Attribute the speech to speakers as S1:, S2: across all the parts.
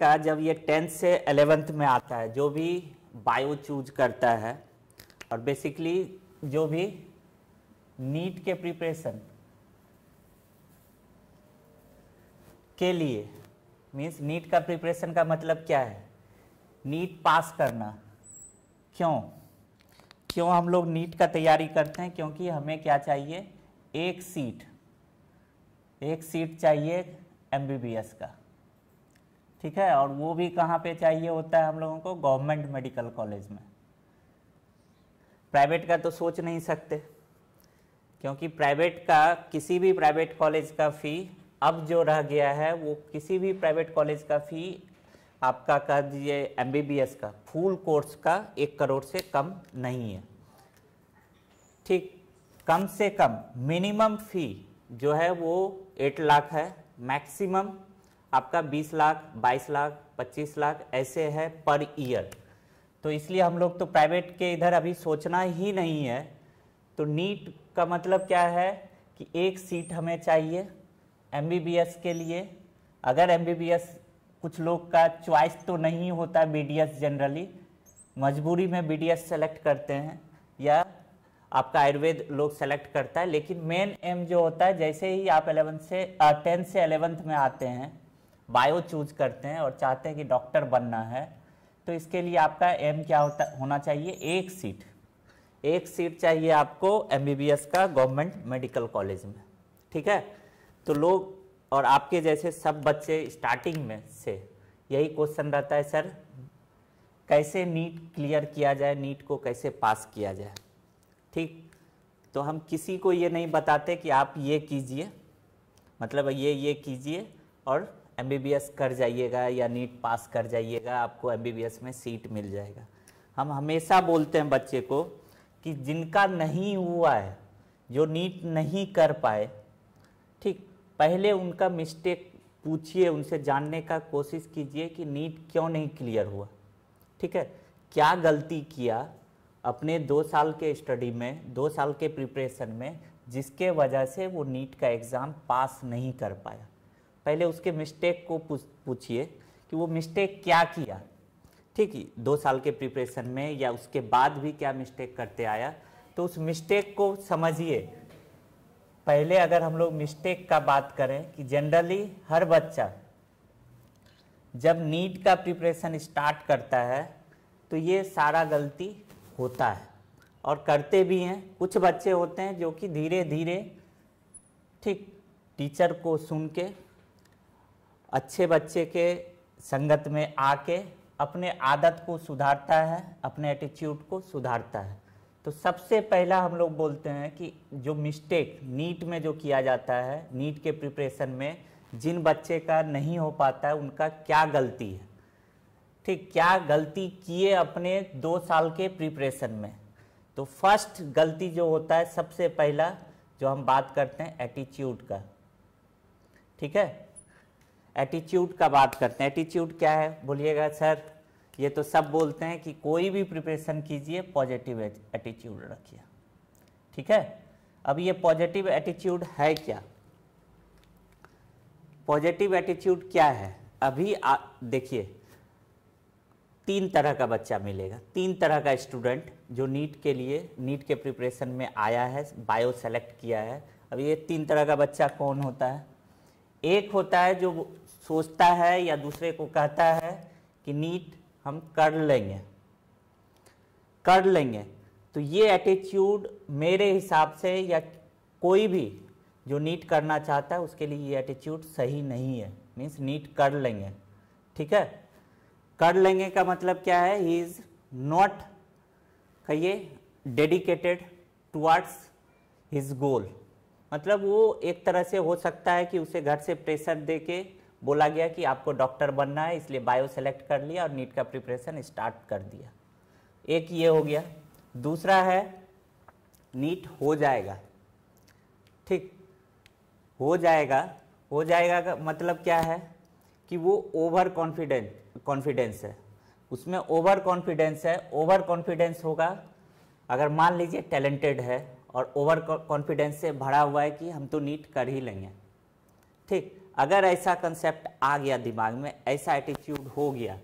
S1: का जब ये टेंथ से एलेवेंथ में आता है जो भी बायो चूज करता है और बेसिकली जो भी नीट के प्रिपरेशन के लिए मीन्स नीट का प्रिपरेशन का मतलब क्या है नीट पास करना क्यों क्यों हम लोग नीट का तैयारी करते हैं क्योंकि हमें क्या चाहिए एक सीट एक सीट चाहिए एमबीबीएस का ठीक है और वो भी कहाँ पे चाहिए होता है हम लोगों को गवर्नमेंट मेडिकल कॉलेज में प्राइवेट का तो सोच नहीं सकते क्योंकि प्राइवेट का किसी भी प्राइवेट कॉलेज का फ़ी अब जो रह गया है वो किसी भी प्राइवेट कॉलेज का फ़ी आपका कह दीजिए एम का फुल कोर्स का एक करोड़ से कम नहीं है ठीक कम से कम मिनिमम फ़ी जो है वो एट लाख है मैक्सिमम आपका 20 लाख 22 लाख 25 लाख ऐसे है पर ईयर तो इसलिए हम लोग तो प्राइवेट के इधर अभी सोचना ही नहीं है तो नीट का मतलब क्या है कि एक सीट हमें चाहिए एम के लिए अगर एम कुछ लोग का च्वाइस तो नहीं होता बी जनरली मजबूरी में बी सेलेक्ट करते हैं या आपका आयुर्वेद लोग सेलेक्ट करता है लेकिन मेन एम जो होता है जैसे ही आप एलेवंथ से टेंथ से एलेवंथ में आते हैं बायो चूज करते हैं और चाहते हैं कि डॉक्टर बनना है तो इसके लिए आपका एम क्या होता होना चाहिए एक सीट एक सीट चाहिए आपको एम का गवर्नमेंट मेडिकल कॉलेज में ठीक है तो लोग और आपके जैसे सब बच्चे स्टार्टिंग में से यही क्वेश्चन रहता है सर कैसे नीट क्लियर किया जाए नीट को कैसे पास किया जाए ठीक तो हम किसी को ये नहीं बताते कि आप ये कीजिए मतलब ये ये कीजिए और एम कर जाइएगा या नीट पास कर जाइएगा आपको एम में सीट मिल जाएगा हम हमेशा बोलते हैं बच्चे को कि जिनका नहीं हुआ है जो नीट नहीं कर पाए ठीक पहले उनका मिस्टेक पूछिए उनसे जानने का कोशिश कीजिए कि नीट क्यों नहीं क्लियर हुआ ठीक है क्या गलती किया अपने दो साल के स्टडी में दो साल के प्रिपरेशन में जिसके वजह से वो नीट का एग्ज़ाम पास नहीं कर पाया पहले उसके मिस्टेक को पूछिए कि वो मिस्टेक क्या किया ठीक है दो साल के प्रिपरेशन में या उसके बाद भी क्या मिस्टेक करते आया तो उस मिस्टेक को समझिए पहले अगर हम लोग मिस्टेक का बात करें कि जनरली हर बच्चा जब नीट का प्रिपरेशन स्टार्ट करता है तो ये सारा गलती होता है और करते भी हैं कुछ बच्चे होते हैं जो कि धीरे धीरे ठीक टीचर को सुन के अच्छे बच्चे के संगत में आके अपने आदत को सुधारता है अपने एटीट्यूड को सुधारता है तो सबसे पहला हम लोग बोलते हैं कि जो मिस्टेक नीट में जो किया जाता है नीट के प्रिपरेशन में जिन बच्चे का नहीं हो पाता है उनका क्या गलती है ठीक क्या गलती किए अपने दो साल के प्रिपरेशन में तो फर्स्ट गलती जो होता है सबसे पहला जो हम बात करते हैं एटीट्यूड का ठीक है एटीट्यूड का बात करते हैं एटीट्यूड क्या है बोलिएगा सर ये तो सब बोलते हैं कि कोई भी प्रिपरेशन कीजिए पॉजिटिव एटीट्यूड रखिए ठीक है अब ये पॉजिटिव एटीट्यूड है क्या पॉजिटिव एटीट्यूड क्या है अभी देखिए तीन तरह का बच्चा मिलेगा तीन तरह का स्टूडेंट जो नीट के लिए नीट के प्रिपरेशन में आया है बायो सेलेक्ट किया है अब ये तीन तरह का बच्चा कौन होता है एक होता है जो सोचता है या दूसरे को कहता है कि नीट हम कर लेंगे कर लेंगे तो ये एटीट्यूड मेरे हिसाब से या कोई भी जो नीट करना चाहता है उसके लिए ये एटीट्यूड सही नहीं है मीन्स नीट कर लेंगे ठीक है कर लेंगे का मतलब क्या है ही इज़ नॉट कहिए डेडिकेटेड टुवार्ड्स हिज गोल मतलब वो एक तरह से हो सकता है कि उसे घर से प्रेशर दे के बोला गया कि आपको डॉक्टर बनना है इसलिए बायो सेलेक्ट कर लिया और नीट का प्रिपरेशन स्टार्ट कर दिया एक ये हो गया दूसरा है नीट हो जाएगा ठीक हो जाएगा हो जाएगा का मतलब क्या है कि वो ओवर कॉन्फिडेंट कॉन्फिडेंस है उसमें ओवर कॉन्फिडेंस है ओवर कॉन्फिडेंस होगा अगर मान लीजिए टैलेंटेड है और ओवर कॉन्फिडेंस से भरा हुआ है कि हम तो नीट कर ही लेंगे ठीक अगर ऐसा कंसेप्ट आ गया दिमाग में ऐसा एटीट्यूड हो गया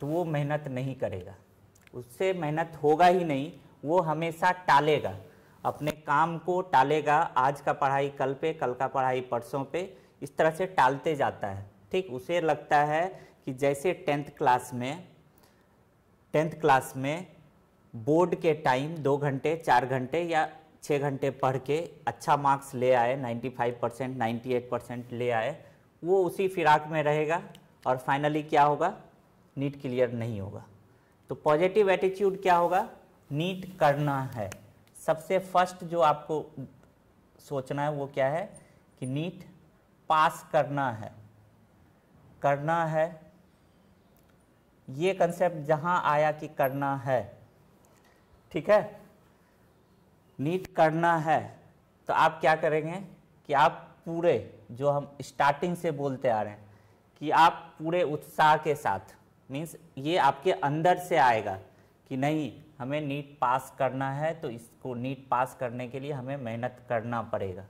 S1: तो वो मेहनत नहीं करेगा उससे मेहनत होगा ही नहीं वो हमेशा टालेगा अपने काम को टालेगा आज का पढ़ाई कल पे कल का पढ़ाई परसों पे इस तरह से टालते जाता है ठीक उसे लगता है कि जैसे टेंथ क्लास में टेंथ क्लास में बोर्ड के टाइम दो घंटे चार घंटे या छः घंटे पढ़ के अच्छा मार्क्स ले आए 95 परसेंट नाइन्टी परसेंट ले आए वो उसी फिराक में रहेगा और फाइनली क्या होगा नीट क्लियर नहीं होगा तो पॉजिटिव एटीट्यूड क्या होगा नीट करना है सबसे फर्स्ट जो आपको सोचना है वो क्या है कि नीट पास करना है करना है ये कंसेप्ट जहाँ आया कि करना है ठीक है नीट करना है तो आप क्या करेंगे कि आप पूरे जो हम स्टार्टिंग से बोलते आ रहे हैं कि आप पूरे उत्साह के साथ मीन्स ये आपके अंदर से आएगा कि नहीं हमें नीट पास करना है तो इसको नीट पास करने के लिए हमें मेहनत करना पड़ेगा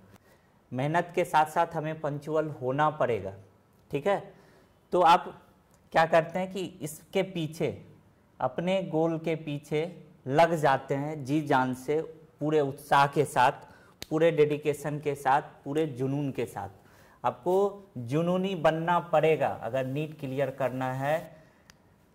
S1: मेहनत के साथ साथ हमें पंचुअल होना पड़ेगा ठीक है तो आप क्या करते हैं कि इसके पीछे अपने गोल के पीछे लग जाते हैं जी जान से पूरे उत्साह के साथ पूरे डेडिकेशन के साथ पूरे जुनून के साथ आपको जुनूनी बनना पड़ेगा अगर नीट क्लियर करना है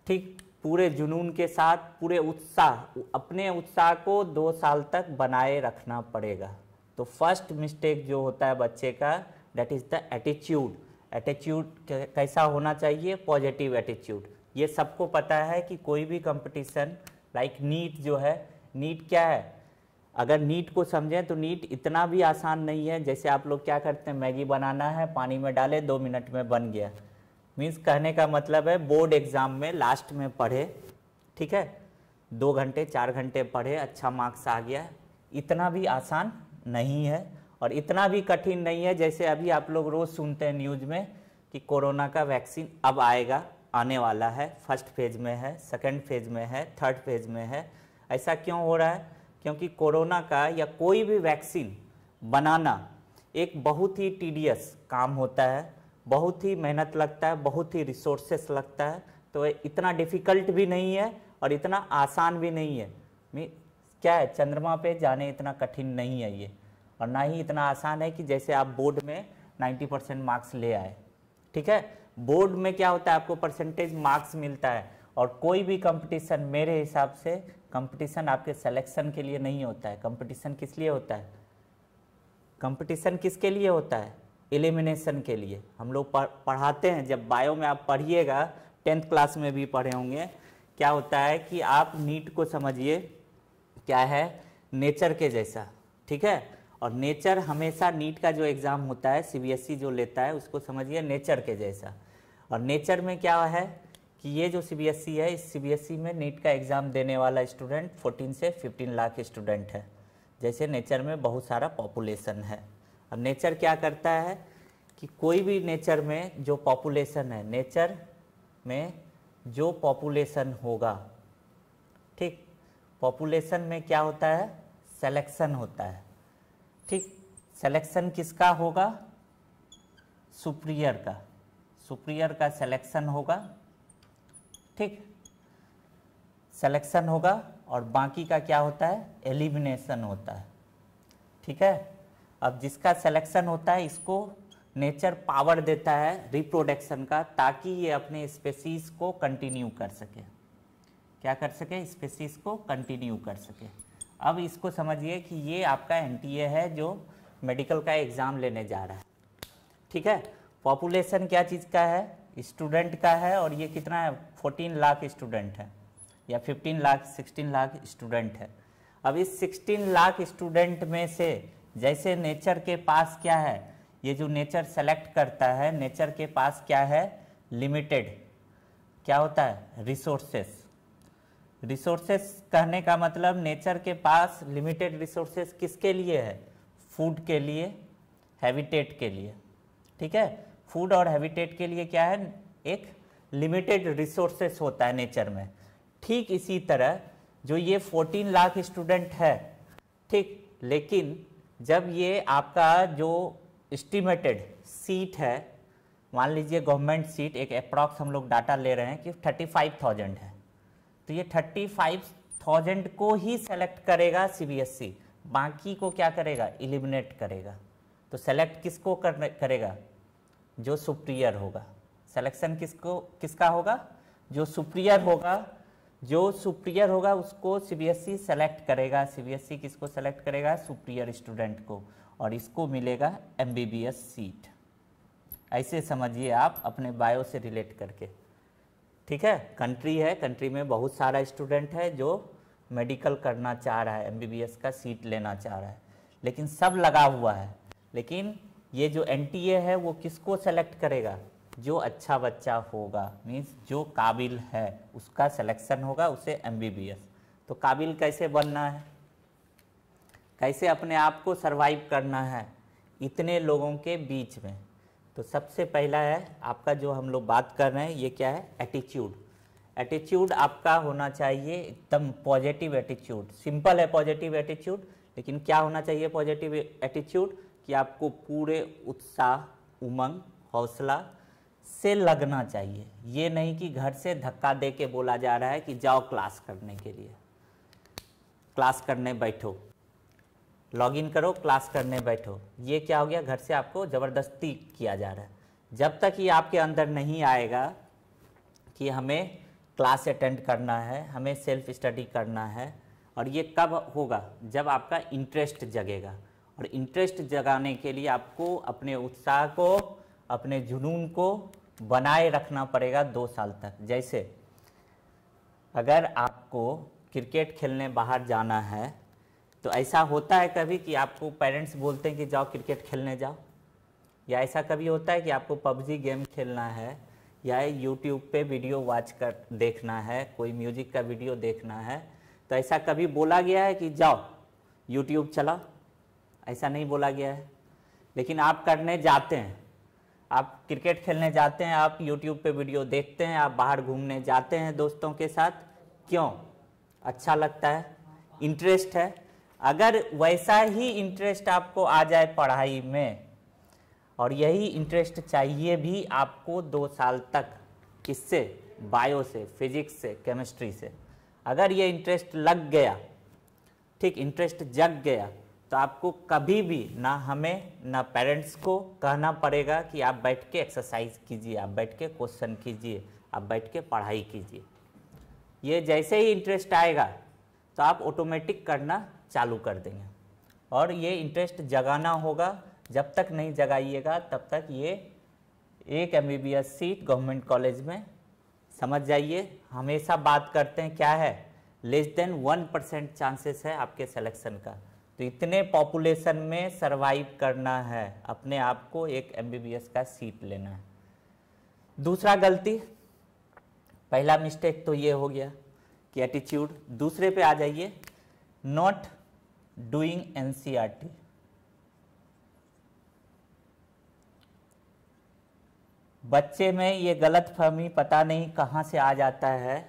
S1: ठीक पूरे जुनून के साथ पूरे उत्साह अपने उत्साह को दो साल तक बनाए रखना पड़ेगा तो फर्स्ट मिस्टेक जो होता है बच्चे का that is the attitude attitude कैसा होना चाहिए पॉजिटिव एटीट्यूड ये सबको पता है कि कोई भी कंपटीशन लाइक नीट जो है नीट क्या है अगर नीट को समझें तो नीट इतना भी आसान नहीं है जैसे आप लोग क्या करते हैं मैगी बनाना है पानी में डाले दो मिनट में बन गया मीन्स कहने का मतलब है बोर्ड एग्ज़ाम में लास्ट में पढ़े ठीक है दो घंटे चार घंटे पढ़े अच्छा मार्क्स आ गया इतना भी आसान नहीं है और इतना भी कठिन नहीं है जैसे अभी आप लोग रोज़ सुनते हैं न्यूज़ में कि कोरोना का वैक्सीन अब आएगा आने वाला है फर्स्ट फेज में है सेकंड फेज में है थर्ड फेज में है ऐसा क्यों हो रहा है क्योंकि कोरोना का या कोई भी वैक्सीन बनाना एक बहुत ही टीडियस काम होता है बहुत ही मेहनत लगता है बहुत ही रिसोर्सेस लगता है तो इतना डिफ़िकल्ट भी नहीं है और इतना आसान भी नहीं है क्या है चंद्रमा पे जाने इतना कठिन नहीं है ये और ना ही इतना आसान है कि जैसे आप बोर्ड में 90 परसेंट मार्क्स ले आए ठीक है बोर्ड में क्या होता है आपको परसेंटेज मार्क्स मिलता है और कोई भी कंपटीशन मेरे हिसाब से कंपटीशन आपके सिलेक्शन के लिए नहीं होता है कंपटीशन किस लिए होता है कंपटीशन किसके लिए होता है एलिमिनेशन के लिए हम लोग पढ़ाते हैं जब बायो में आप पढ़िएगा टेंथ क्लास में भी पढ़े होंगे क्या होता है कि आप नीट को समझिए क्या है नेचर के जैसा ठीक है और नेचर हमेशा नीट का जो एग्ज़ाम होता है सीबीएसई e जो लेता है उसको समझिए नेचर के जैसा और नेचर में क्या है कि ये जो सीबीएसई e है इस सीबीएसई e में नीट का एग्ज़ाम देने वाला स्टूडेंट 14 से 15 लाख स्टूडेंट है जैसे नेचर में बहुत सारा पॉपुलेशन है अब नेचर क्या करता है कि कोई भी नेचर में जो पॉपुलेशन है नेचर में जो पॉपुलेशन होगा ठीक पॉपुलेशन में क्या होता है सेलेक्शन होता है ठीक सेलेक्शन किसका होगा सुप्रियर का सुप्रियर का सिलेक्शन होगा ठीक सिलेक्शन होगा और बाकी का क्या होता है एलिमिनेशन होता है ठीक है अब जिसका सिलेक्शन होता है इसको नेचर पावर देता है रिप्रोडक्शन का ताकि ये अपने स्पेसीज को कंटिन्यू कर सके क्या कर सके स्पेसीज को कंटिन्यू कर सके अब इसको समझिए कि ये आपका एन है जो मेडिकल का एग्ज़ाम लेने जा रहा है ठीक है पॉपुलेशन क्या चीज़ का है स्टूडेंट का है और ये कितना है 14 लाख स्टूडेंट हैं या 15 लाख 16 लाख स्टूडेंट है अब इस 16 लाख स्टूडेंट में से जैसे नेचर के पास क्या है ये जो नेचर सेलेक्ट करता है नेचर के पास क्या है लिमिटेड क्या होता है रिसोर्सेस रिसोर्सेस कहने का मतलब नेचर के पास लिमिटेड रिसोर्सेस किसके लिए है फूड के लिए हैबिटेट के लिए ठीक है फूड और हैबिटेट के लिए क्या है एक लिमिटेड रिसोर्सेस होता है नेचर में ठीक इसी तरह जो ये 14 लाख स्टूडेंट है ठीक लेकिन जब ये आपका जो इस्टीमेटेड सीट है मान लीजिए गवर्नमेंट सीट एक अप्रॉक्स हम लोग डाटा ले रहे हैं कि 35,000 है तो ये 35,000 को ही सेलेक्ट करेगा सीबीएसई e। बाकी को क्या करेगा इलिमिनेट करेगा तो सेलेक्ट किसको करेगा जो सुप्रियर होगा सेलेक्शन किसको किसका होगा जो सुप्रियर होगा जो सुप्रियर होगा उसको सीबीएसई सेलेक्ट e करेगा सीबीएसई e किसको सेलेक्ट करेगा सुप्रियर स्टूडेंट को और इसको मिलेगा एमबीबीएस सीट ऐसे समझिए आप अपने बायो से रिलेट करके ठीक है कंट्री है कंट्री में बहुत सारा स्टूडेंट है जो मेडिकल करना चाह रहा है एमबीबीएस का सीट लेना चाह रहा है लेकिन सब लगा हुआ है लेकिन ये जो एनटीए है वो किसको सेलेक्ट करेगा जो अच्छा बच्चा होगा मीन्स जो काबिल है उसका सिलेक्शन होगा उसे एम तो काबिल कैसे बनना है कैसे अपने आप को सरवाइव करना है इतने लोगों के बीच में तो सबसे पहला है आपका जो हम लोग बात कर रहे हैं ये क्या है एटीट्यूड एटीट्यूड आपका होना चाहिए एकदम पॉजिटिव एटीट्यूड सिंपल है पॉजिटिव एटीट्यूड लेकिन क्या होना चाहिए पॉजिटिव एटीट्यूड कि आपको पूरे उत्साह उमंग हौसला से लगना चाहिए ये नहीं कि घर से धक्का दे के बोला जा रहा है कि जाओ क्लास करने के लिए क्लास करने बैठो लॉगिन करो क्लास करने बैठो ये क्या हो गया घर से आपको ज़बरदस्ती किया जा रहा है जब तक ये आपके अंदर नहीं आएगा कि हमें क्लास अटेंड करना है हमें सेल्फ स्टडी करना है और ये कब होगा जब आपका इंटरेस्ट जगेगा और इंटरेस्ट जगाने के लिए आपको अपने उत्साह को अपने जुनून को बनाए रखना पड़ेगा दो साल तक जैसे अगर आपको क्रिकेट खेलने बाहर जाना है तो ऐसा होता है कभी कि आपको पेरेंट्स बोलते हैं कि जाओ क्रिकेट खेलने जाओ या ऐसा कभी होता है कि आपको पबजी गेम खेलना है या यूट्यूब पे वीडियो वॉच कर देखना है कोई म्यूजिक का वीडियो देखना है तो ऐसा कभी बोला गया है कि जाओ यूट्यूब चला ऐसा नहीं बोला गया है लेकिन आप करने जाते हैं आप क्रिकेट खेलने जाते हैं आप यूट्यूब पे वीडियो देखते हैं आप बाहर घूमने जाते हैं दोस्तों के साथ क्यों अच्छा लगता है इंटरेस्ट है अगर वैसा ही इंटरेस्ट आपको आ जाए पढ़ाई में और यही इंटरेस्ट चाहिए भी आपको दो साल तक किससे बायो से फिजिक्स से केमिस्ट्री से अगर ये इंटरेस्ट लग गया ठीक इंटरेस्ट जग गया तो आपको कभी भी ना हमें ना पेरेंट्स को कहना पड़ेगा कि आप बैठ के एक्सरसाइज कीजिए आप बैठ के क्वेश्चन कीजिए आप बैठ के पढ़ाई कीजिए ये जैसे ही इंटरेस्ट आएगा तो आप ऑटोमेटिक करना चालू कर देंगे और ये इंटरेस्ट जगाना होगा जब तक नहीं जगाइएगा तब तक ये एक एम सीट गवर्नमेंट कॉलेज में समझ जाइए हमेशा बात करते हैं क्या है less than one percent chances है आपके सेलेक्शन का तो इतने पॉपुलेशन में सरवाइव करना है अपने आप को एक एमबीबीएस का सीट लेना है दूसरा गलती पहला मिस्टेक तो ये हो गया कि एटीट्यूड दूसरे पे आ जाइए नॉट डूइंग एनसीईआरटी बच्चे में ये गलत फहमी पता नहीं कहाँ से आ जाता है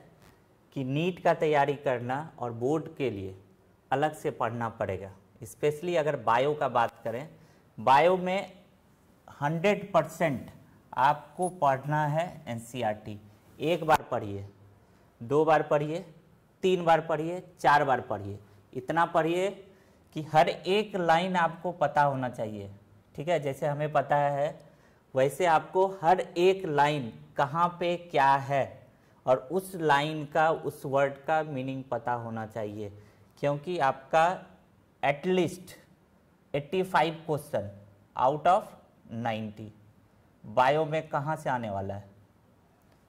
S1: कि नीट का तैयारी करना और बोर्ड के लिए अलग से पढ़ना पड़ेगा स्पेशली अगर बायो का बात करें बायो में 100 परसेंट आपको पढ़ना है एन e एक बार पढ़िए दो बार पढ़िए तीन बार पढ़िए चार बार पढ़िए इतना पढ़िए कि हर एक लाइन आपको पता होना चाहिए ठीक है जैसे हमें पता है वैसे आपको हर एक लाइन कहाँ पे क्या है और उस लाइन का उस वर्ड का मीनिंग पता होना चाहिए क्योंकि आपका at least 85 question out of 90 bio में कहाँ से आने वाला है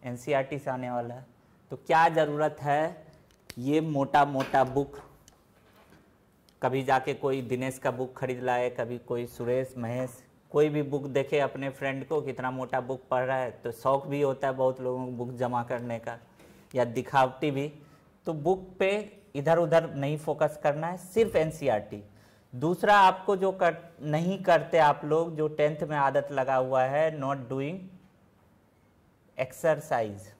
S1: एनसीईआरटी e से आने वाला है तो क्या ज़रूरत है ये मोटा मोटा बुक कभी जाके कोई दिनेश का बुक खरीद लाए कभी कोई सुरेश महेश कोई भी बुक देखे अपने फ्रेंड को कितना मोटा बुक पढ़ रहा है तो शौक भी होता है बहुत लोगों को बुक जमा करने का या दिखावटी भी तो बुक पे इधर उधर नहीं फोकस करना है सिर्फ एनसीईआरटी e दूसरा आपको जो कर नहीं करते आप लोग जो टेंथ में आदत लगा हुआ है नॉट डूइंग एक्सरसाइज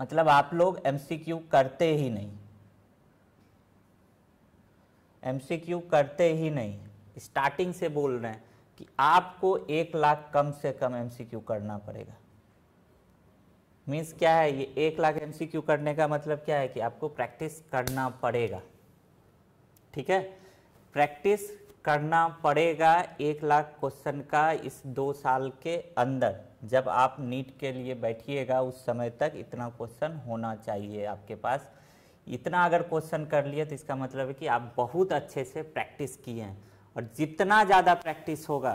S1: मतलब आप लोग एमसीक्यू करते ही नहीं एमसीक्यू करते ही नहीं स्टार्टिंग से बोल रहे हैं कि आपको एक लाख कम से कम एमसीक्यू करना पड़ेगा मीन्स क्या है ये एक लाख एमसीक्यू करने का मतलब क्या है कि आपको प्रैक्टिस करना पड़ेगा ठीक है प्रैक्टिस करना पड़ेगा एक लाख क्वेश्चन का इस दो साल के अंदर जब आप नीट के लिए बैठिएगा उस समय तक इतना क्वेश्चन होना चाहिए आपके पास इतना अगर क्वेश्चन कर लिए तो इसका मतलब है कि आप बहुत अच्छे से प्रैक्टिस किए हैं और जितना ज़्यादा प्रैक्टिस होगा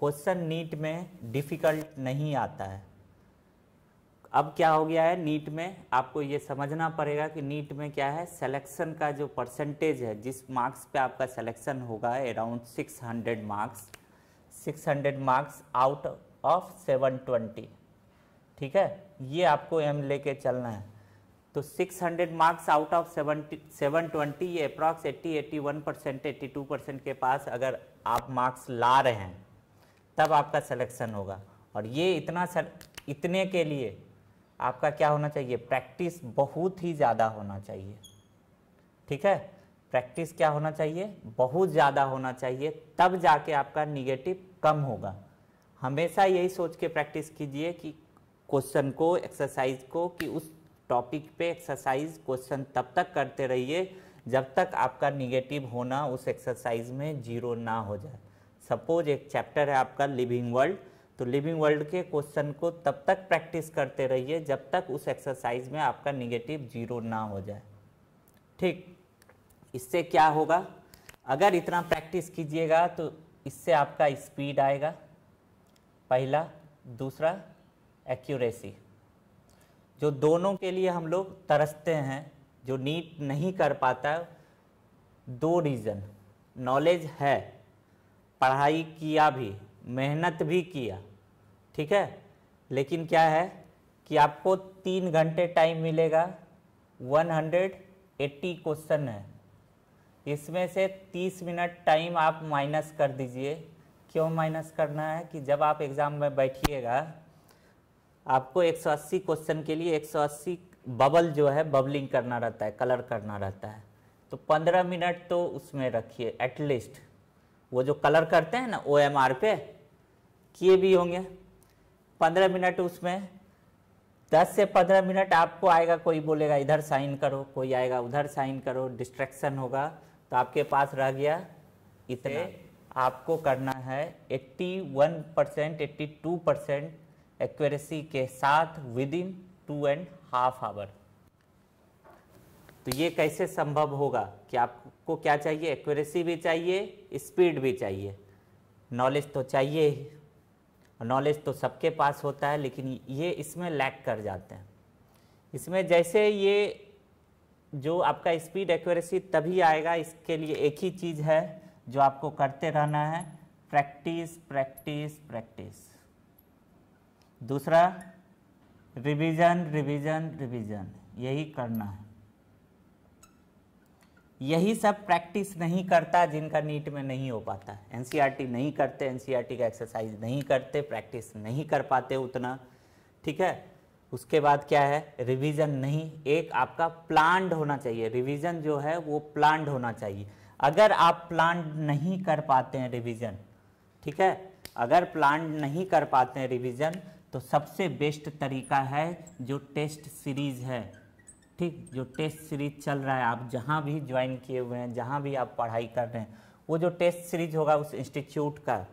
S1: क्वेश्चन नीट में डिफ़िकल्ट नहीं आता है अब क्या हो गया है नीट में आपको ये समझना पड़ेगा कि नीट में क्या है सिलेक्शन का जो परसेंटेज है जिस मार्क्स पे आपका सिलेक्शन होगा around 600 marks 600 marks out of 720 ठीक है ये आपको एम लेके चलना है तो 600 मार्क्स आउट ऑफ 720 ट्वेंटी ये अप्रॉक्स 80 81 परसेंट एट्टी परसेंट के पास अगर आप मार्क्स ला रहे हैं तब आपका सिलेक्शन होगा और ये इतना सर, इतने के लिए आपका क्या होना चाहिए प्रैक्टिस बहुत ही ज़्यादा होना चाहिए ठीक है प्रैक्टिस क्या होना चाहिए बहुत ज़्यादा होना चाहिए तब जाके आपका निगेटिव कम होगा हमेशा यही सोच के प्रैक्टिस कीजिए कि क्वेश्चन को एक्सरसाइज को कि उस टॉपिक पे एक्सरसाइज क्वेश्चन तब तक करते रहिए जब तक आपका निगेटिव होना उस एक्सरसाइज में जीरो ना हो जाए सपोज एक चैप्टर है आपका लिविंग वर्ल्ड तो लिविंग वर्ल्ड के क्वेश्चन को तब तक प्रैक्टिस करते रहिए जब तक उस एक्सरसाइज में आपका निगेटिव जीरो ना हो जाए ठीक इससे क्या होगा अगर इतना प्रैक्टिस कीजिएगा तो इससे आपका स्पीड आएगा पहला दूसरा एक्यूरेसी जो दोनों के लिए हम लोग तरसते हैं जो नीट नहीं कर पाता दो रीज़न नॉलेज है पढ़ाई किया भी मेहनत भी किया ठीक है लेकिन क्या है कि आपको तीन घंटे टाइम मिलेगा 180 क्वेश्चन है इसमें से 30 मिनट टाइम आप माइनस कर दीजिए क्यों माइनस करना है कि जब आप एग्ज़ाम में बैठिएगा आपको 180 क्वेश्चन के लिए 180 बबल जो है बबलिंग करना रहता है कलर करना रहता है तो 15 मिनट तो उसमें रखिए एटलीस्ट वो जो कलर करते हैं ना ओ एम आर पे किए भी होंगे पंद्रह मिनट उसमें दस से पंद्रह मिनट आपको आएगा कोई बोलेगा इधर साइन करो कोई आएगा उधर साइन करो डिस्ट्रैक्शन होगा तो आपके पास रह गया इतने आपको करना है 81 percent eighty two percent accuracy के साथ within two and half hour तो ये कैसे संभव होगा कि आपको क्या चाहिए एक्यूरेसी भी चाहिए स्पीड भी चाहिए नॉलेज तो चाहिए ही नॉलेज तो सबके पास होता है लेकिन ये इसमें लैक कर जाते हैं इसमें जैसे ये जो आपका स्पीड एक्यूरेसी तभी आएगा इसके लिए एक ही चीज़ है जो आपको करते रहना है प्रैक्टिस प्रैक्टिस प्रैक्टिस दूसरा रिवीजन रिवीजन रिवीजन यही करना है यही सब प्रैक्टिस नहीं करता जिनका नीट में नहीं हो पाता एन नहीं करते एन का एक्सरसाइज नहीं करते प्रैक्टिस नहीं कर पाते उतना ठीक है उसके बाद क्या है रिवीजन नहीं एक आपका प्लान्ड होना चाहिए रिवीजन जो है वो प्लान्ड होना चाहिए अगर आप प्लान्ड नहीं कर पाते हैं रिवीजन ठीक है अगर प्लान्ड नहीं कर पाते हैं रिवीजन तो सबसे बेस्ट तरीका है जो टेस्ट सीरीज है ठीक जो टेस्ट सीरीज चल रहा है आप जहाँ भी ज्वाइन किए हुए हैं जहाँ भी आप पढ़ाई कर रहे हैं वो जो टेस्ट सीरीज होगा उस इंस्टीट्यूट का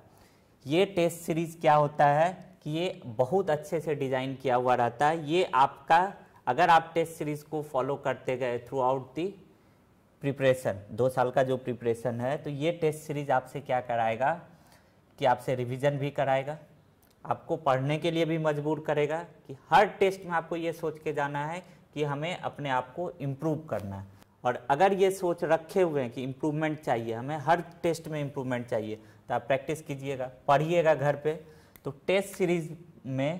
S1: ये टेस्ट सीरीज क्या होता है कि ये बहुत अच्छे से डिज़ाइन किया हुआ रहता है ये आपका अगर आप टेस्ट सीरीज को फॉलो करते गए थ्रू आउट दी प्रिपरेशन दो साल का जो प्रिपरेशन है तो ये टेस्ट सीरीज आपसे क्या कराएगा कि आपसे रिविज़न भी कराएगा आपको पढ़ने के लिए भी मजबूर करेगा कि हर टेस्ट में आपको ये सोच के जाना है कि हमें अपने आप को इम्प्रूव करना है और अगर ये सोच रखे हुए हैं कि इम्प्रूवमेंट चाहिए हमें हर टेस्ट में इम्प्रूवमेंट चाहिए तो आप प्रैक्टिस कीजिएगा पढ़िएगा घर पे तो टेस्ट सीरीज में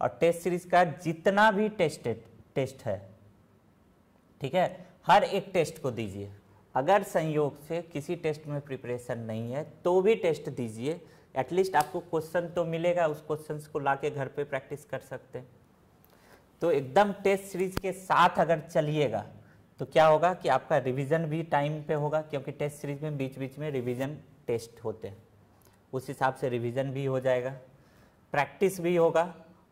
S1: और टेस्ट सीरीज का जितना भी टेस्टेड टेस्ट है ठीक है हर एक टेस्ट को दीजिए अगर संयोग से किसी टेस्ट में प्रिपरेशन नहीं है तो भी टेस्ट दीजिए एटलीस्ट आपको क्वेश्चन तो मिलेगा उस क्वेश्चन को ला के घर पर प्रैक्टिस कर सकते हैं तो एकदम टेस्ट सीरीज के साथ अगर चलिएगा तो क्या होगा कि आपका रिवीजन भी टाइम पे होगा क्योंकि टेस्ट सीरीज में बीच बीच में रिवीजन टेस्ट होते हैं उस हिसाब से रिवीजन भी हो जाएगा प्रैक्टिस भी होगा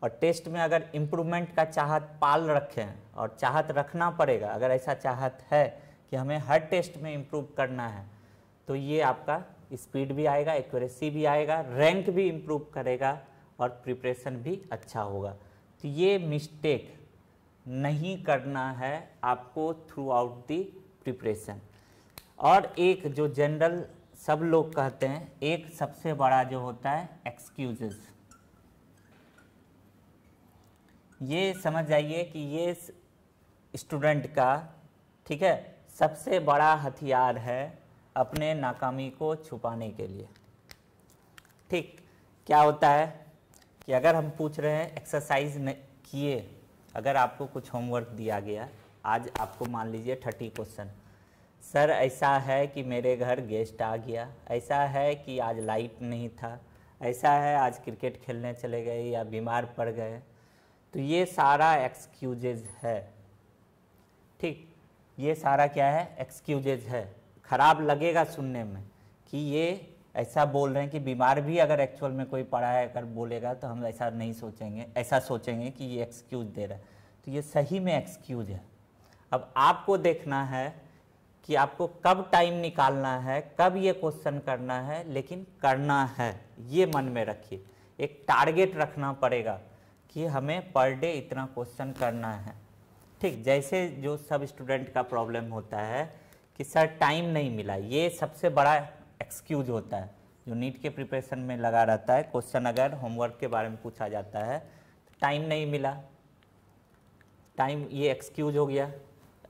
S1: और टेस्ट में अगर इम्प्रूवमेंट का चाहत पाल रखें और चाहत रखना पड़ेगा अगर ऐसा चाहत है कि हमें हर टेस्ट में इम्प्रूव करना है तो ये आपका स्पीड भी आएगा एक्यूरेसी भी आएगा रैंक भी इम्प्रूव करेगा और प्रिपरेशन भी अच्छा होगा तो ये मिस्टेक नहीं करना है आपको थ्रू आउट दी प्रिपरेशन और एक जो जनरल सब लोग कहते हैं एक सबसे बड़ा जो होता है एक्सक्यूजेस ये समझ जाइए कि ये स्टूडेंट का ठीक है सबसे बड़ा हथियार है अपने नाकामी को छुपाने के लिए ठीक क्या होता है कि अगर हम पूछ रहे हैं एक्सरसाइज किए अगर आपको कुछ होमवर्क दिया गया आज आपको मान लीजिए थर्टी क्वेश्चन सर ऐसा है कि मेरे घर गेस्ट आ गया ऐसा है कि आज लाइट नहीं था ऐसा है आज क्रिकेट खेलने चले गए या बीमार पड़ गए तो ये सारा एक्सक्यूजेज है ठीक ये सारा क्या है एक्सक्यूजेज है ख़राब लगेगा सुनने में कि ये ऐसा बोल रहे हैं कि बीमार भी अगर एक्चुअल में कोई पड़ा है अगर बोलेगा तो हम ऐसा नहीं सोचेंगे ऐसा सोचेंगे कि ये एक्सक्यूज दे रहा है तो ये सही में एक्सक्यूज है अब आपको देखना है कि आपको कब टाइम निकालना है कब ये क्वेश्चन करना है लेकिन करना है ये मन में रखिए एक टारगेट रखना पड़ेगा कि हमें पर डे इतना क्वेश्चन करना है ठीक जैसे जो सब स्टूडेंट का प्रॉब्लम होता है कि सर टाइम नहीं मिला ये सबसे बड़ा एक्सक्यूज होता है जो नीट के प्रिपरेशन में लगा रहता है क्वेश्चन अगर होमवर्क के बारे में पूछा जाता है तो टाइम नहीं मिला टाइम ये एक्सक्यूज हो गया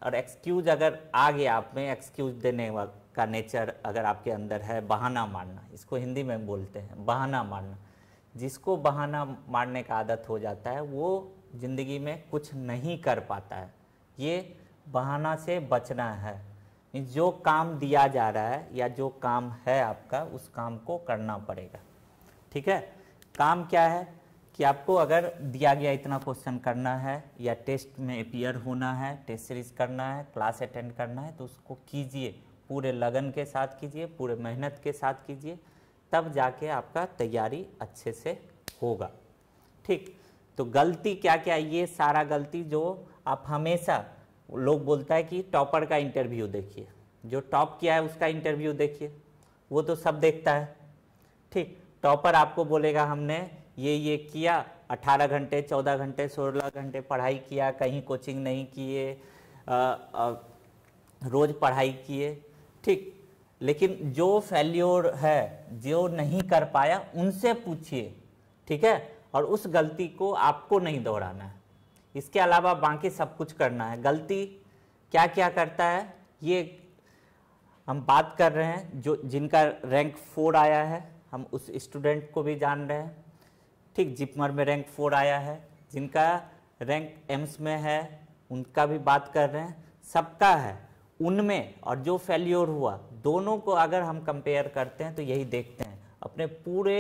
S1: और एक्सक्यूज अगर आ गया आप में एक्सक्यूज देने का नेचर अगर आपके अंदर है बहाना मारना इसको हिंदी में बोलते हैं बहाना मारना जिसको बहाना मारने का आदत हो जाता है वो ज़िंदगी में कुछ नहीं कर पाता है ये बहाना से बचना है मीन्स जो काम दिया जा रहा है या जो काम है आपका उस काम को करना पड़ेगा ठीक है काम क्या है कि आपको अगर दिया गया इतना क्वेश्चन करना है या टेस्ट में अपियर होना है टेस्ट सीरीज करना है क्लास अटेंड करना है तो उसको कीजिए पूरे लगन के साथ कीजिए पूरे मेहनत के साथ कीजिए तब जाके आपका तैयारी अच्छे से होगा ठीक तो गलती क्या क्या ये सारा गलती जो आप हमेशा लोग बोलता है कि टॉपर का इंटरव्यू देखिए जो टॉप किया है उसका इंटरव्यू देखिए वो तो सब देखता है ठीक टॉपर आपको बोलेगा हमने ये ये किया 18 घंटे 14 घंटे 16 घंटे पढ़ाई किया कहीं कोचिंग नहीं किए रोज़ पढ़ाई किए ठीक लेकिन जो फेल्योर है जो नहीं कर पाया उनसे पूछिए ठीक है और उस गलती को आपको नहीं दोहराना है इसके अलावा बाकी सब कुछ करना है गलती क्या क्या करता है ये हम बात कर रहे हैं जो जिनका रैंक फोर आया है हम उस स्टूडेंट को भी जान रहे हैं ठीक जिपमर में रैंक फोर आया है जिनका रैंक एम्स में है उनका भी बात कर रहे हैं सबका है उनमें और जो फेल्योर हुआ दोनों को अगर हम कंपेयर करते हैं तो यही देखते हैं अपने पूरे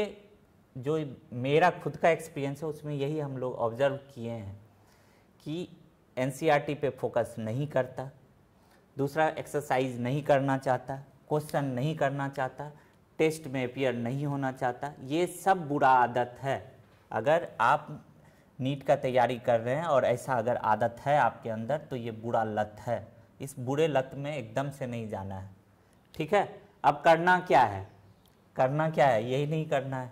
S1: जो मेरा खुद का एक्सपीरियंस है उसमें यही हम लोग ऑब्जर्व किए हैं कि एन e पे फोकस नहीं करता दूसरा एक्सरसाइज नहीं करना चाहता क्वेश्चन नहीं करना चाहता टेस्ट में अपियर नहीं होना चाहता ये सब बुरा आदत है अगर आप नीट का तैयारी कर रहे हैं और ऐसा अगर आदत है आपके अंदर तो ये बुरा लत है इस बुरे लत में एकदम से नहीं जाना है ठीक है अब करना क्या है करना क्या है यही नहीं करना है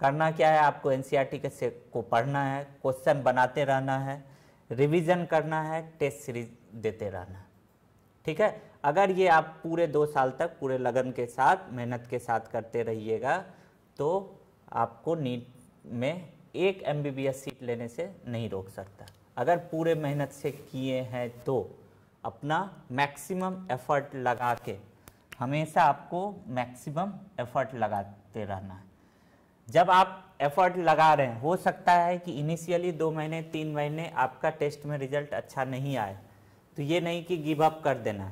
S1: करना क्या है आपको एन e के से को पढ़ना है क्वेश्चन बनाते रहना है रिवीजन करना है टेस्ट सीरीज देते रहना है ठीक है अगर ये आप पूरे दो साल तक पूरे लगन के साथ मेहनत के साथ करते रहिएगा तो आपको नीट में एक एम सीट लेने से नहीं रोक सकता अगर पूरे मेहनत से किए हैं तो अपना मैक्सिमम एफर्ट लगा के हमेशा आपको मैक्सिमम एफर्ट लगाते रहना है जब आप एफर्ट लगा रहे हैं हो सकता है कि इनिशियली दो महीने तीन महीने आपका टेस्ट में रिजल्ट अच्छा नहीं आए तो ये नहीं कि गिव अप कर देना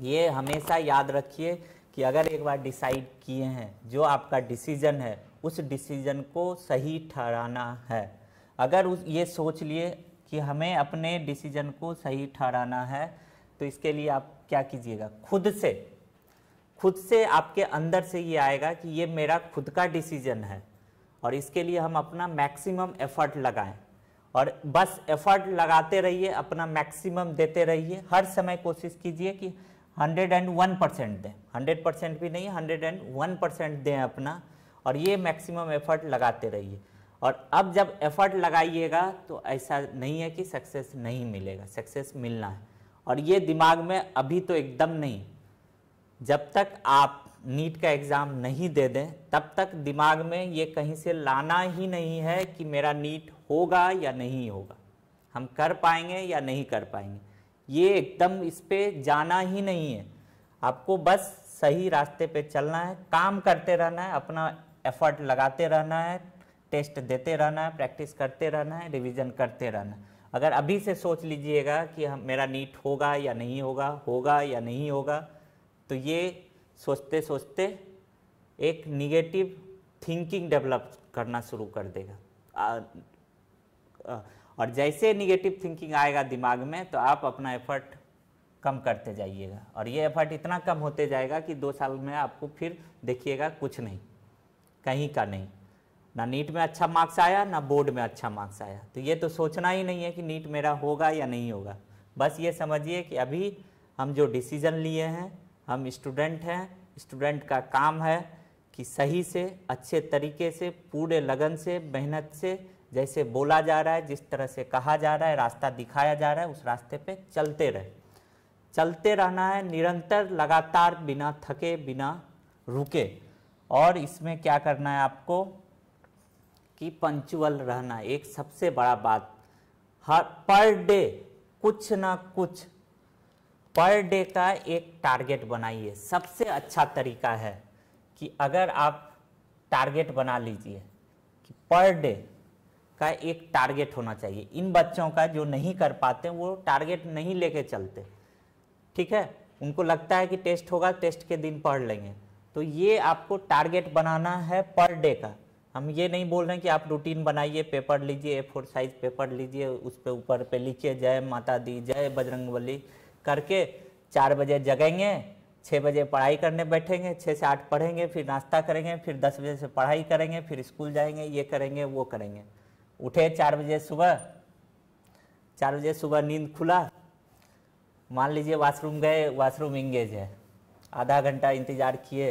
S1: ये हमेशा याद रखिए कि अगर एक बार डिसाइड किए हैं जो आपका डिसीजन है उस डिसीजन को सही ठहराना है अगर उस ये सोच लिए कि हमें अपने डिसीजन को सही ठहराना है तो इसके लिए आप क्या कीजिएगा खुद से खुद से आपके अंदर से ये आएगा कि ये मेरा खुद का डिसीजन है और इसके लिए हम अपना मैक्सिमम एफर्ट लगाएं और बस एफर्ट लगाते रहिए अपना मैक्सिमम देते रहिए हर समय कोशिश कीजिए कि 101 परसेंट दें 100 परसेंट भी नहीं 101 परसेंट दें अपना और ये मैक्सिमम एफर्ट लगाते रहिए और अब जब एफर्ट लगाइएगा तो ऐसा नहीं है कि सक्सेस नहीं मिलेगा सक्सेस मिलना है और ये दिमाग में अभी तो एकदम नहीं जब तक आप नीट का एग्ज़ाम नहीं दे दें तब तक दिमाग में ये कहीं से लाना ही नहीं है कि मेरा नीट होगा या नहीं होगा हम कर पाएंगे या नहीं कर पाएंगे ये एकदम इस पर जाना ही नहीं है आपको बस सही रास्ते पे चलना है काम करते रहना है अपना एफर्ट लगाते रहना है टेस्ट देते रहना है प्रैक्टिस करते रहना है रिविज़न करते रहना है अगर अभी से सोच लीजिएगा कि हम मेरा नीट होगा या नहीं होगा होगा या नहीं होगा तो ये सोचते सोचते एक निगेटिव थिंकिंग डेवलप करना शुरू कर देगा आ, आ, और जैसे निगेटिव थिंकिंग आएगा दिमाग में तो आप अपना एफर्ट कम करते जाइएगा और ये एफर्ट इतना कम होते जाएगा कि दो साल में आपको फिर देखिएगा कुछ नहीं कहीं का नहीं ना नीट में अच्छा मार्क्स आया ना बोर्ड में अच्छा मार्क्स आया तो ये तो सोचना ही नहीं है कि नीट मेरा होगा या नहीं होगा बस ये समझिए कि अभी हम जो डिसीज़न लिए हैं हम स्टूडेंट हैं स्टूडेंट का काम है कि सही से अच्छे तरीके से पूरे लगन से मेहनत से जैसे बोला जा रहा है जिस तरह से कहा जा रहा है रास्ता दिखाया जा रहा है उस रास्ते पे चलते रहे चलते रहना है निरंतर लगातार बिना थके बिना रुके और इसमें क्या करना है आपको कि पंचुअल रहना एक सबसे बड़ा बात हर पर डे कुछ ना कुछ पर डे का एक टारगेट बनाइए सबसे अच्छा तरीका है कि अगर आप टारगेट बना लीजिए कि पर डे का एक टारगेट होना चाहिए इन बच्चों का जो नहीं कर पाते वो टारगेट नहीं लेके चलते ठीक है उनको लगता है कि टेस्ट होगा टेस्ट के दिन पढ़ लेंगे तो ये आपको टारगेट बनाना है पर डे का हम ये नहीं बोल रहे हैं कि आप रूटीन बनाइए पेपर लीजिए ए फोर साइज पेपर लीजिए उस पर ऊपर पे लिखिए जय माता दी जय बजरंगबली करके चार बजे जगेंगे छः बजे पढ़ाई करने बैठेंगे छः से आठ पढ़ेंगे फिर नाश्ता करेंगे फिर दस बजे से पढ़ाई करेंगे फिर स्कूल जाएंगे ये करेंगे वो करेंगे उठे चार बजे सुबह चार बजे सुबह नींद खुला मान लीजिए वाशरूम गए वाशरूम इंगेज है आधा घंटा इंतज़ार किए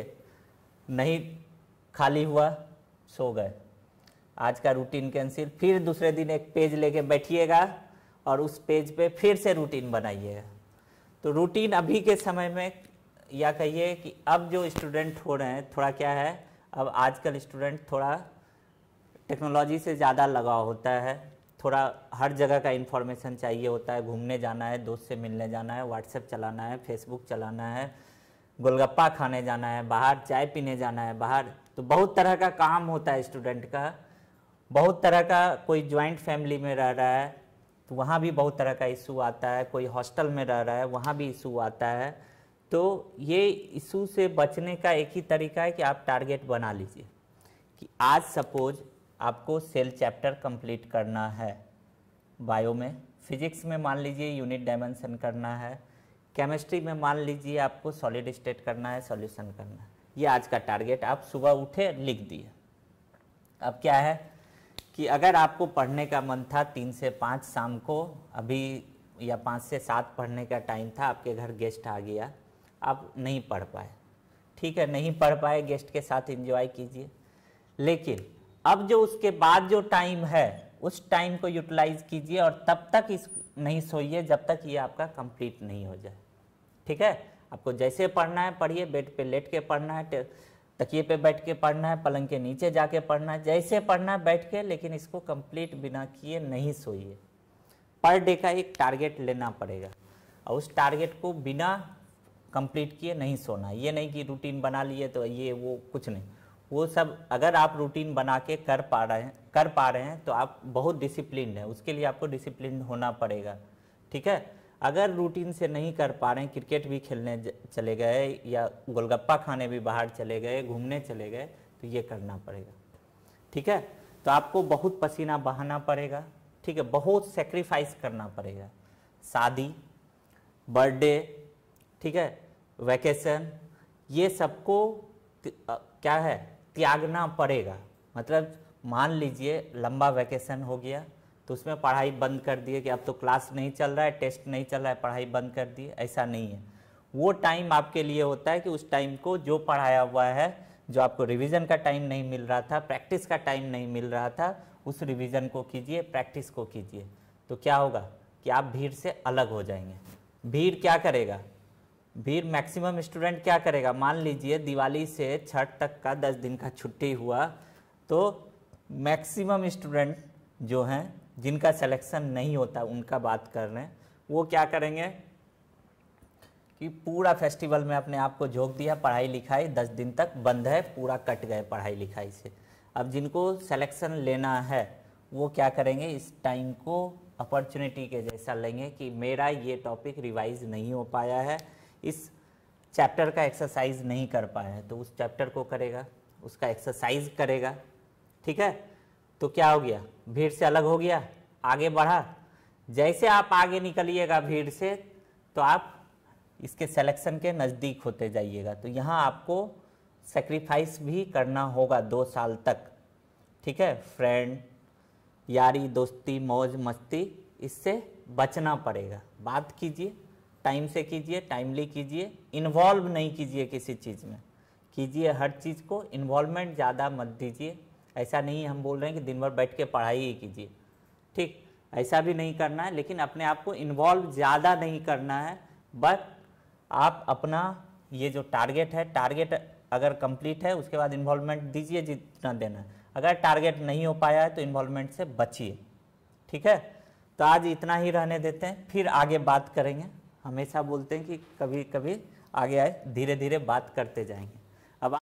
S1: नहीं खाली हुआ सो गए आज का रूटीन कैंसिल फिर दूसरे दिन एक पेज लेके बैठिएगा और उस पेज पे फिर से रूटीन बनाइएगा तो रूटीन अभी के समय में या कहिए कि अब जो स्टूडेंट हो रहे हैं थोड़ा क्या है अब आजकल स्टूडेंट थोड़ा टेक्नोलॉजी से ज़्यादा लगाव होता है थोड़ा हर जगह का इन्फॉर्मेशन चाहिए होता है घूमने जाना है दोस्त से मिलने जाना है व्हाट्सएप चलाना है फेसबुक चलाना है गोलगप्पा खाने जाना है बाहर चाय पीने जाना है बाहर तो बहुत तरह का काम होता है स्टूडेंट का बहुत तरह का कोई ज्वाइंट फैमिली में रह रहा है तो वहाँ भी बहुत तरह का इशू आता है कोई हॉस्टल में रह रहा है वहाँ भी इशू आता है तो ये इशू से बचने का एक ही तरीका है कि आप टारगेट बना लीजिए कि आज सपोज आपको सेल चैप्टर कंप्लीट करना है बायो में फिजिक्स में मान लीजिए यूनिट डायमेंशन करना है केमिस्ट्री में मान लीजिए आपको सॉलिड स्टेट करना है सॉल्यूशन करना है ये आज का टारगेट आप सुबह उठे लिख दिए अब क्या है कि अगर आपको पढ़ने का मन था तीन से पाँच शाम को अभी या पाँच से सात पढ़ने का टाइम था आपके घर गेस्ट आ गया आप नहीं पढ़ पाए ठीक है नहीं पढ़ पाए गेस्ट के साथ इंजॉय कीजिए लेकिन अब जो उसके बाद जो टाइम है उस टाइम को यूटिलाइज कीजिए और तब तक इस नहीं सोइए जब तक ये आपका कंप्लीट नहीं हो जाए ठीक है आपको जैसे पढ़ना है पढ़िए बेड पे लेट के पढ़ना है तकिए पे बैठ के पढ़ना है पलंग के नीचे जाके पढ़ना है जैसे पढ़ना है बैठ के लेकिन इसको कंप्लीट बिना किए नहीं सोइए पर डे का एक टारगेट लेना पड़ेगा और उस टारगेट को बिना कंप्लीट किए नहीं सोना ये नहीं कि रूटीन बना लिए तो ये वो कुछ नहीं वो सब अगर आप रूटीन बना के कर पा रहे हैं कर पा रहे हैं तो आप बहुत डिसिप्लिन है उसके लिए आपको डिसिप्लिन होना पड़ेगा ठीक है अगर रूटीन से नहीं कर पा रहे हैं क्रिकेट भी खेलने चले गए या गोलगप्पा खाने भी बाहर चले गए घूमने चले गए तो ये करना पड़ेगा ठीक है तो आपको बहुत पसीना बहाना पड़ेगा ठीक है बहुत सेक्रीफाइस करना पड़ेगा शादी बर्थडे ठीक है वैकेशन ये सबको क्या है त्यागना पड़ेगा मतलब मान लीजिए लंबा वैकेशन हो गया तो उसमें पढ़ाई बंद कर दिए कि अब तो क्लास नहीं चल रहा है टेस्ट नहीं चल रहा है पढ़ाई बंद कर दिए ऐसा नहीं है वो टाइम आपके लिए होता है कि उस टाइम को जो पढ़ाया हुआ है जो आपको रिवीजन का टाइम नहीं मिल रहा था प्रैक्टिस का टाइम नहीं मिल रहा था उस रिवीजन को कीजिए प्रैक्टिस को कीजिए तो क्या होगा कि आप भीड़ से अलग हो जाएंगे भीड़ क्या करेगा भीड़ मैक्सिमम स्टूडेंट क्या करेगा मान लीजिए दिवाली से छठ तक का दस दिन का छुट्टी हुआ तो मैक्सिमम स्टूडेंट जो हैं जिनका सिलेक्शन नहीं होता उनका बात कर रहे हैं वो क्या करेंगे कि पूरा फेस्टिवल में अपने आप को झोंक दिया पढ़ाई लिखाई दस दिन तक बंद है पूरा कट गए पढ़ाई लिखाई से अब जिनको सिलेक्शन लेना है वो क्या करेंगे इस टाइम को अपॉर्चुनिटी के जैसा लेंगे कि मेरा ये टॉपिक रिवाइज नहीं हो पाया है इस चैप्टर का एक्सरसाइज नहीं कर पाया है तो उस चैप्टर को करेगा उसका एक्सरसाइज करेगा ठीक है तो क्या हो गया भीड़ से अलग हो गया आगे बढ़ा जैसे आप आगे निकलिएगा भीड़ से तो आप इसके सिलेक्शन के नज़दीक होते जाइएगा तो यहाँ आपको सेक्रीफाइस भी करना होगा दो साल तक ठीक है फ्रेंड यारी दोस्ती मौज मस्ती इससे बचना पड़ेगा बात कीजिए टाइम से कीजिए टाइमली कीजिए इन्वॉल्व नहीं कीजिए किसी चीज़ में कीजिए हर चीज़ को इन्वॉल्वमेंट ज़्यादा मत दीजिए ऐसा नहीं हम बोल रहे हैं कि दिन भर बैठ के पढ़ाई ही कीजिए ठीक ऐसा भी नहीं करना है लेकिन अपने आप को इन्वॉल्व ज़्यादा नहीं करना है बट आप अपना ये जो टारगेट है टारगेट अगर कंप्लीट है उसके बाद इन्वॉल्वमेंट दीजिए जितना देना है अगर टारगेट नहीं हो पाया है तो इन्वॉल्वमेंट से बचिए ठीक है तो आज इतना ही रहने देते हैं फिर आगे बात करेंगे हमेशा बोलते हैं कि कभी कभी आगे आए धीरे धीरे बात करते जाएंगे